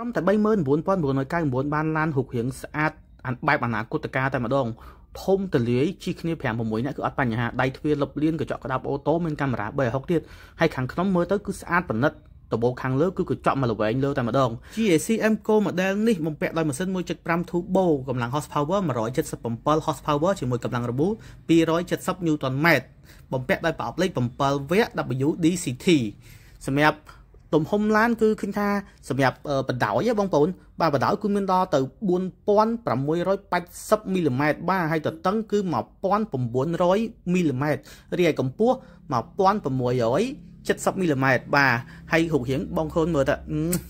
ត្រឹមតែ39999បានឡានរុករៀងស្អាតអានបែបអនាគតកាតែម្ដងធំតលាយជីគ្នា5 6នាក់គឺអត់បញ្ហាដៃទ្វារលបលៀនកញ្ចក់ក្តាប់អូតូមានកាមេរ៉ា360ទៀតហើយខាងក្នុងមើលទៅគឺស្អាតប្រណិតដបូលខាងលើគឺកញ្ចក់មួយល្វែងលើតែម្ដង GAC MCO model នេះបំពាក់ដោយម៉ាស៊ីន1.5 turbo កម្លាំង horsepower 177 horsepower ជាមួយកម្លាំងរបូ270 Nm បំពាក់ដោយប្រអប់លេខ7វគ្គ WDCT សម្រាប់ទំហំឡានគឺឃើញថាសម្រាប់បដ ாய் បងប្អូនបាទបដ ாய் គឺមានដល់ទៅ4680មីលីម៉ែត្របាទហើយទទឹង គឺ1900មីលីម៉ែត្ររីឯកម្ពស់1600 70មីលីម៉ែត្របាទហើយរូបរាងបងប្អូនមើលតើ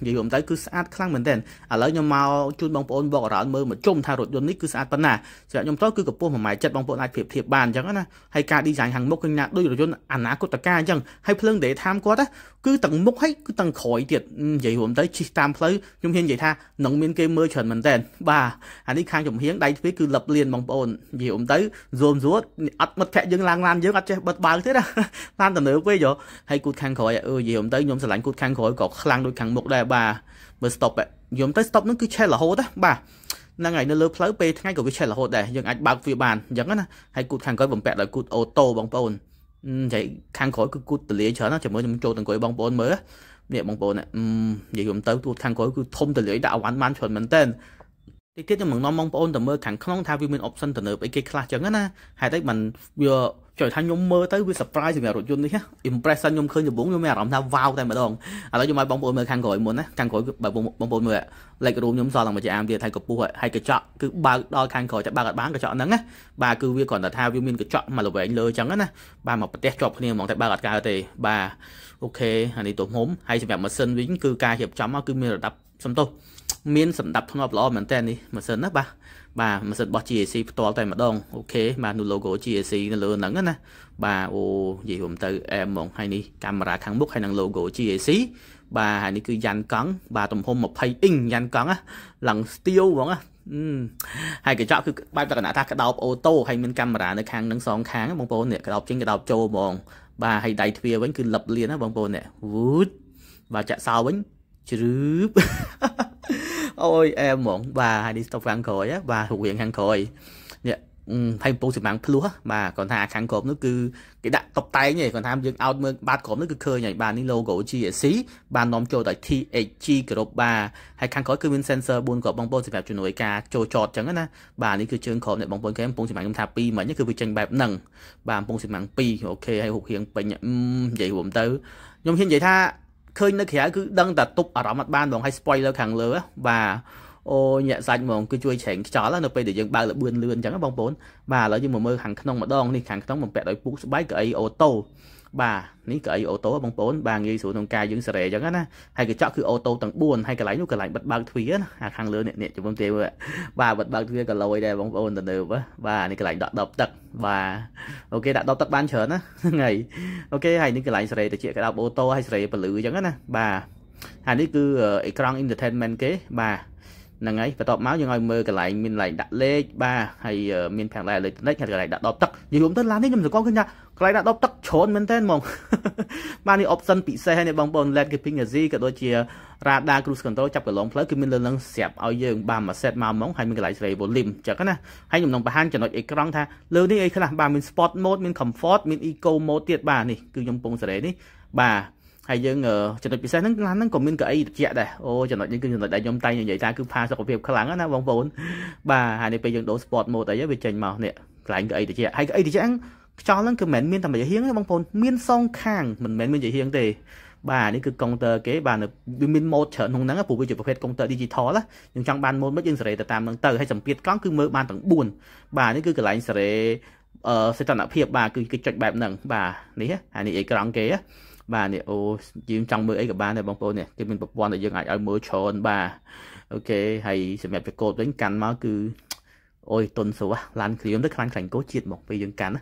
និយាយរួមទៅគឺស្អាតខ្លាំងមែនទែនឥឡូវខ្ញុំមកជូនបងប្អូនបករ៉ោនមើលមកជុំថារថយន្តនេះគឺស្អាតប៉ុណ្ណាសម្រាប់ខ្ញុំទៅគឺកំពស់1ម៉ែត្រចិត្តបងប្អូនអាចប្រៀបធៀបបានអញ្ចឹងណាហើយការ design ខាងមុខគឺណាដូចរថយន្តអនាគតកាអញ្ចឹងហើយភ្លើង daytime គាត់គឺទាំងមុខហើយគឺទាំងក្រោយទៀតនិយាយរួមទៅជិះតាមផ្លូវខ្ញុំហ៊ាននិយាយថានឹងមានគេមើលច្រើនមែនទែនបាទអានេះខាងចំហៀងដៃទ្វារគឺលឹបលៀនបងប្អូននិយាយរួមទៅ zoom ស្រួតអត់មិត្តភ័ក្ដិយើងឡើងឡានយើងអត់ចេះបិទបើកទេណាឡានដំណើរពេកយោហើយគូតខាងក្រោយអឺនិយាយទៅខ្ញុំស្រឡាញ់គូតខាងក្រោយក៏ខ្លាំងដូចខាងមុខដែរបាទមើល stop ខ្ញុំទៅ stop នឹងគឺឆេះរហូតណាបាទហ្នឹងហើយនៅលើផ្លូវពេលថ្ងៃក៏វាឆេះរហូតដែរយើងអាចបើកវាបានអញ្ចឹងណាហើយគូតខាងក្រោយបំពាក់ដោយគូតអូតូបងប្អូននិយាយខាងក្រោយគឺគូតតលាច្រើនណាចាំមើលខ្ញុំចូលទាំងក្រោយបងប្អូនមើលនេះបងប្អូននិយាយខ្ញុំទៅគូតខាងក្រោយគឺធំតលាដាក់អវ៉ាន់បានច្រើនមែនតើតិចទៀតខ្ញុំនឹងនាំបងប្អូនទៅមើលខាងក្នុង ថាវាមាន option ទំនើបអីគេខ្លះចឹងណាហេតុអីមិនវាចុះថាខ្ញុំមើលទៅវា surprise សម្រាប់រថយន្តនេះ impression ខ្ញុំឃើញដំបូងខ្ញុំមានអារម្មណ៍ថា wow តែម្ដងឥឡូវខ្ញុំឲ្យបងប្អូនមើលខាងក្រោយមុនណាខាងក្រោយបើបងប្អូនមើលលេខរូមខ្ញុំសល់តែមួយចាមទៀតហើយកពុះហើយកញ្ចក់គឺបើកដល់ខាងក្រោយតែបើកអត់បានកញ្ចក់ហ្នឹងណាបាទគឺវាគ្រាន់តែថាវាមានកញ្ចក់មកល្វែងលើអញ្ចឹងណាបាទមកប្រទេសជាប់គ្នាហ្មងតែបើកអត់កើតទេបាទអូខេអានេះទំហំហើយសម្រាប់ម៉ាស៊ីនវិញគឺការរៀបចំមកគឺមានរដាប់សំទោសមានសម្ដាប់ធ្នាប់ល្អមែនតើនេះម៉ាស៊ីនណាបាទបាទម៉ាស៊ីនរបស់ GAC ផ្ទាល់តែម្ដងអូខេបាទនៅ logo GAC នៅលើហ្នឹងណាបាទអូនិយាយរួមទៅអែមហ្មងហើយនេះកាមេរ៉ាខាងមុខហើយនឹង logo GAC បាទហើយនេះគឺយ៉ាន់កង់បាទទំហំ20អ៊ីងយ៉ាន់កង់ណាឡើងស្ទៀវហ្មងណាហើយកញ្ចក់គឺបែបលក្ខណៈថាក្តោបអូតូហើយមានកាមេរ៉ានៅខាងនឹងសងខាងបងប្អូននេះក្តោបចេញក្តោបចូលហ្មងបាទហើយដៃទ្វារវិញគឺលឹបលៀនណាបងប្អូននេះវូតបាទចាក់សោវិញជ្រឺបអូយអែមហ្មងបាទហើយនេះស្តុបខាងក្រោយបាទរូបរាងខាងក្រោយនេះហើយពងសម្បាំងភ្លោះបាទគាត់ថាខាងក្រោមនោះគឺគេដាក់តុបតែងឯងគាត់ថាយើងអោតមើលបាតក្រោមនោះគឺឃើញហើយបាទនេះ logo GSC បាននាំចូលដោយ THG Group បាទហើយខាងក្រោយគឺមាន sensor 4គ្រាប់បងប្អូនសម្រាប់ជំនួយការចូលចតចឹងណាបាទនេះគឺជើងក្រោមនៃបងប្អូនគេពងសម្បាំងខ្ញុំថា2មិញគឺវាចេញបែបហ្នឹងបាទពងសម្បាំង2អូខេហើយរូបរាងពេញនិយាយរួមទៅខ្ញុំហ៊ាននិយាយថាឃើញនៅក្រៅគឺដឹងតែទប់អារម្មណ៍អត់បានបងហើយ spoiler ខាងលើបាទអូញាក់សាច់ហ្មងគឺជួយច្រែងខ្យល់នៅពេលដែលយើងបើកលបឿនលឿនអញ្ចឹងបងប្អូនបាទឥឡូវយើងមកមើលខាងក្នុងម្ដងនេះខាងក្នុងបំពាក់ដោយពូកស្បែកកៅអីអូតូបាទនេះកៅអីអូតូបងប្អូនបាទងាយស្រួលក្នុងការយើងសេរីអញ្ចឹងណាហើយកញ្ចក់គឺអូតូទាំង4ហើយកន្លែងនោះកន្លែងបិទបើកទ្វារណាខាងលើនេះនេះជាមួយទេបាទបិទបើកទ្វារក៏លយដែរបងប្អូនទៅនៅបាទនេះកន្លែងដាក់ដបទឹកបាទអូខេដាក់ដបទឹកបានច្រើនណាហ្នឹងហើយអូខេហើយនេះកន្លែងសេរីតិចក្តាប់អូតូហើយសេរីពលឺអញ្ចឹងណាបាទហើយនេះគឺអេក្រង់ entertainment គេបាទហ្នឹងហើយបន្ទាប់មកយើងឲ្យមើលកន្លែងមានកន្លែងដាក់លេខបាទហើយមានខាងដែរអេឡិចត្រូនិកហើយកន្លែងដាក់ដបទឹកនិយាយរួមទៅឡាននេះខ្ញុំសង្កត់ឃើញថាកន្លែងដាក់ដបទឹកច្រើនមែនទែនហ្មងបាទនេះ option ពិសេសហើយនេះបងប្អូន LED Keeping Easy ក៏ដូចជា radar cruise control ចាប់កន្លងផ្លូវគឺមានលើនឹងស្រាប់ឲ្យយើងបានមួយ set មកហ្មងហើយមានកន្លែងស្រី volume ចឹងណាហើយខ្ញុំនឹងបង្ហាញចំណុចអេក្រង់ថាលើនេះអីខ្លះបាទមាន sport mode មាន comfort មាន eco mode ទៀតបាទនេះគឺខ្ញុំពងសេរីនេះបាទហើយយើងចំណុចពិសេសហ្នឹងឡានហ្នឹងក៏មានកៅអីត្រជាក់ដែរអូចំណុចនេះគឺចំណុចដែលខ្ញុំតែងនិយាយថាគឺផាសុខភាពខ្លាំងណាបងប្អូនបាទហើយនេះពេលយើងដូរ sport mode អីវាចេញមកនេះកន្លែងកៅអីត្រជាក់ហើយកៅអីត្រជាក់ហ្នឹងខ្យល់ហ្នឹងគឺមិនមែនមានតែមួយហៀងទេបងប្អូនមានសងខាងមិនមែនមានជាហៀងទេ បាទនេះគឺ counter គេបាទវាមាន mode ច្រើនក្នុងហ្នឹងព្រោះវាជាប្រភេទ counter digital ណាយើងចង់បាន mode មិនយើងសេរីទៅតាមហ្នឹងទៅហើយសម្ពាធកង់គឺមើលបានទាំង4បាទនេះគឺកន្លែងសេរីអឺសេតនភាពបាទគឺគេចុចបែបហ្នឹងបាទនេះអានេះអេក្រង់គេណាបាទនេះអូយើងចង់មើលអីក៏បានដែរបងប្អូននេះគេមានប្រព័ន្ធដែលយើងអាចឲ្យមើលច្រើនបាទអូខេហើយសម្រាប់ចកូតវិញកាន់មកគឺអុយតុនស្រួសឡានគ្រាមទៅខ្លាញ់ខ្លាញ់កោជាតិមកពេលយើងកាន់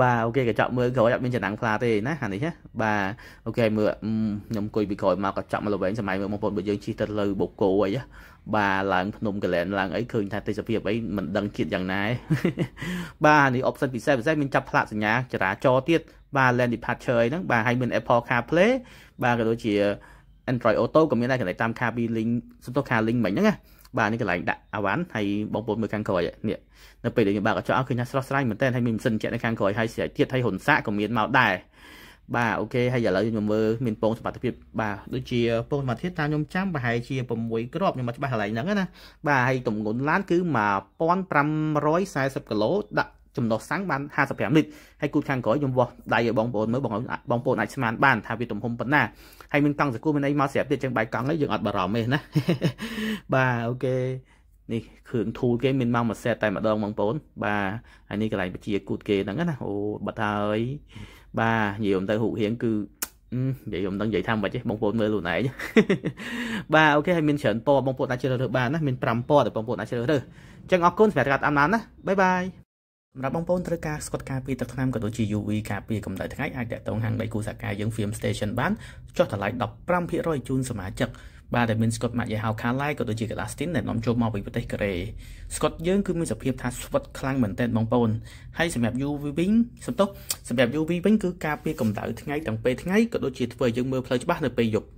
បាទអូខេកញ្ចក់មើលក្រោយអត់មានចំណាំងផ្លាទេណាអានេះណាបាទអូខេមើលខ្ញុំអង្គុយពីក្រោយមកកញ្ចក់មកល្វែងសម័យមើលបងប្អូនបើយើងជិះទៅលើបូកូអីបាទឡើងភ្នំកលែនឡើងអីឃើញថាទេសភាពអីមិនដឹងជាតិយ៉ាងណាបាទនេះ option ពិសេសពិសេសមានចាប់ផ្លាកសញ្ញាចរាចរណ៍ទៀតបាទ land departure អីហ្នឹងបាទហើយមាន Apple CarPlay បាទក៏ដូចជា Android Auto ក៏មានដែរកន្លែងតាម car link សំដៅ car link មិញហ្នឹងណាបាទនេះកន្លែងដាក់អាវ៉ាន់ហើយបងប្អូនមើលខាងក្រោយនេះនៅពេលដែលយើងបើកកញ្ចក់អស់ឃើញថាស្រស់ស្រាយមែនតើហើយមានម៉ាស៊ីនជែកនៅខាងក្រោយហើយស្រ័យទៀតហើយហ៊ុនសាក់ក៏មានមកដែរបាទអូខេហើយឥឡូវខ្ញុំមើលមានពងសមត្ថភាពបាទដូចជាពងសមត្ថភាពតាមខ្ញុំចាំប្រហែលជា6គ្រាប់ខ្ញុំមកច្បាស់កន្លែងហ្នឹងណាបាទហើយទម្ងន់ឡានគឺ1540គីឡូដាក់ចំណុះសាំងបាន55លីត្រហើយគូតខាងក្រោយខ្ញុំវាស់ដៃឲ្យបងប្អូនមើលបងបងប្អូនអាចស្មានបានថាវាទំហំប៉ុណ្ណាហើយមានកង់សកូមានអីមកស្រាប់ទៀតចឹងបាយកង់នេះយើងអត់បារម្ភទេណាបាទអូខេនេះគ្រឿងធូលគេមានមកមួយសេតតែម្ដងបងប្អូន បាទហើយនេះកន្លែងបជាគូតគេហ្នឹងណាអូបាត់ហើយបាទនិយាយទៅរូបរាងគឺនិយាយខ្ញុំនឹងនិយាយថាមិនបាច់ទេបងប្អូនមើលខ្លួនឯងបាទអូខេហើយមានច្រើនពណ៌បងប្អូនអាចជ្រើសរើសបានណាមាន5ពណ៌ដែលបងប្អូនអាចជ្រើសរើសអញ្ចឹងអរគុណសម្រាប់ការតាមដានណាបាយបាយសម្រាប់បងប្អូនត្រូវការស្កត់ការពារទឹកថ្នាំក៏ដូចជា UV ការពារកម្ដៅថ្ងៃអាចតាក់ទងហាងដៃគូសហការយើង Film Station បានចុះតម្លៃ15%ជូនសមាជិកបាទដែលមានស្កុតម៉ាក់យេហៅខាឡៃក៏ដូចជាកាឡាស្ទីនដែលនាំចូលមកពីប្រទេសកូរ៉េស្កុតយើងគឺមានសភាពថាស្វិតខ្លាំងមែនទែនបងប្អូនហើយសម្រាប់ UV វិញសំទោសសម្រាប់ UV វិញគឺការពារកម្ដៅថ្ងៃទាំងពេលថ្ងៃក៏ដូចជាធ្វើឲ្យយើងមើលផ្លូវច្បាស់នៅពេលយប់